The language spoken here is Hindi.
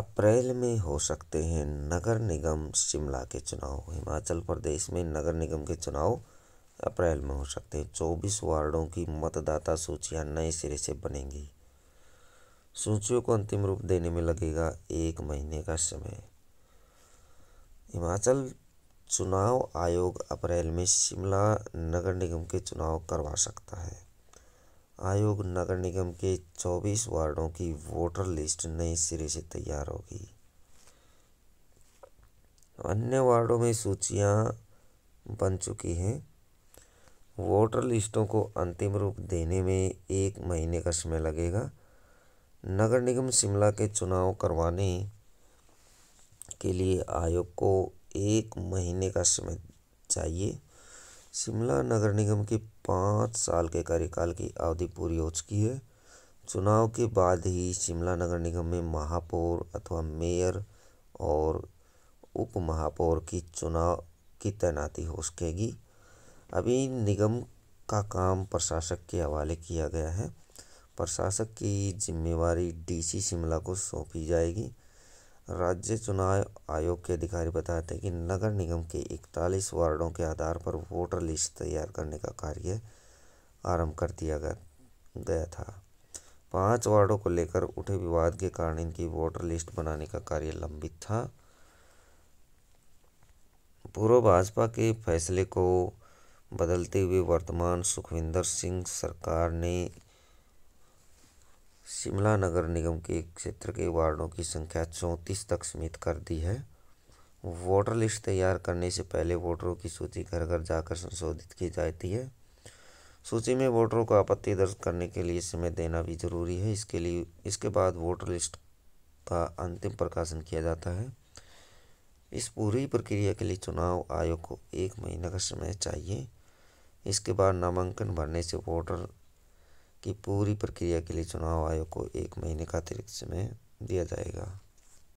अप्रैल में हो सकते हैं नगर निगम शिमला के चुनाव हिमाचल प्रदेश में नगर निगम के चुनाव अप्रैल में हो सकते हैं चौबीस वार्डों की मतदाता सूचियां नए सिरे से बनेंगी सूचियों को अंतिम रूप देने में लगेगा एक महीने का समय हिमाचल चुनाव आयोग अप्रैल में शिमला नगर निगम के चुनाव करवा सकता है आयोग नगर निगम के चौबीस वार्डों की वोटर लिस्ट नए सिरे से तैयार होगी अन्य वार्डों में सूचियां बन चुकी हैं वोटर लिस्टों को अंतिम रूप देने में एक महीने का समय लगेगा नगर निगम शिमला के चुनाव करवाने के लिए आयोग को एक महीने का समय चाहिए शिमला नगर निगम की पाँच साल के कार्यकाल की अवधि पूरी हो चुकी है चुनाव के बाद ही शिमला नगर निगम में महापौर अथवा मेयर और उप महापौर की चुनाव की तैनाती हो सकेगी अभी निगम का काम प्रशासक के हवाले किया गया है प्रशासक की जिम्मेवारी डीसी शिमला को सौंपी जाएगी राज्य चुनाव आयोग के अधिकारी बताते हैं कि नगर निगम के इकतालीस वार्डों के आधार पर वोटर लिस्ट तैयार करने का कार्य आरंभ कर दिया गया था पांच वार्डों को लेकर उठे विवाद के कारण इनकी वोटर लिस्ट बनाने का कार्य लंबित था पूर्व भाजपा के फैसले को बदलते हुए वर्तमान सुखविंदर सिंह सरकार ने शिमला नगर निगम के क्षेत्र के वार्डों की संख्या चौंतीस तक सीमित कर दी है वोटर लिस्ट तैयार करने से पहले वोटरों की सूची घर घर जाकर संशोधित की जाती है सूची में वोटरों को आपत्ति दर्ज करने के लिए समय देना भी जरूरी है इसके लिए इसके बाद वोटर लिस्ट का अंतिम प्रकाशन किया जाता है इस पूरी प्रक्रिया के लिए चुनाव आयोग को एक महीने का समय चाहिए इसके बाद नामांकन भरने से वोटर की पूरी प्रक्रिया के लिए चुनाव आयोग को एक महीने का अतिरिक्त समय दिया जाएगा